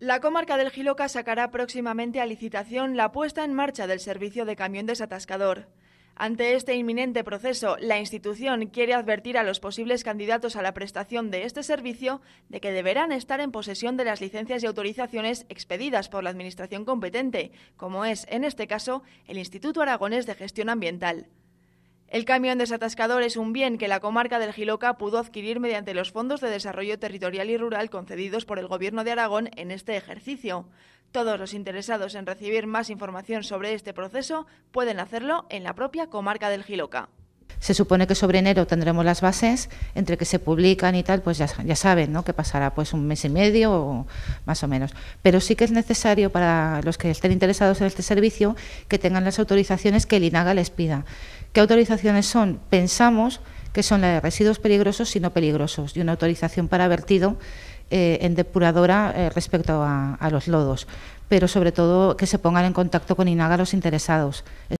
La comarca del Giloca sacará próximamente a licitación la puesta en marcha del servicio de camión desatascador. Ante este inminente proceso, la institución quiere advertir a los posibles candidatos a la prestación de este servicio de que deberán estar en posesión de las licencias y autorizaciones expedidas por la Administración competente, como es, en este caso, el Instituto Aragonés de Gestión Ambiental. El camión desatascador es un bien que la comarca del Giloca pudo adquirir mediante los fondos de desarrollo territorial y rural concedidos por el Gobierno de Aragón en este ejercicio. Todos los interesados en recibir más información sobre este proceso pueden hacerlo en la propia comarca del Giloca. Se supone que sobre enero tendremos las bases, entre que se publican y tal, pues ya, saben ¿no? que pasará pues un mes y medio o más o menos. Pero sí que es necesario para los que estén interesados en este servicio que tengan las autorizaciones que el INAGA les pida. ¿Qué autorizaciones son? Pensamos que son las de residuos peligrosos y no peligrosos, y una autorización para vertido eh, en depuradora eh, respecto a, a los lodos, pero sobre todo que se pongan en contacto con INAGA los interesados.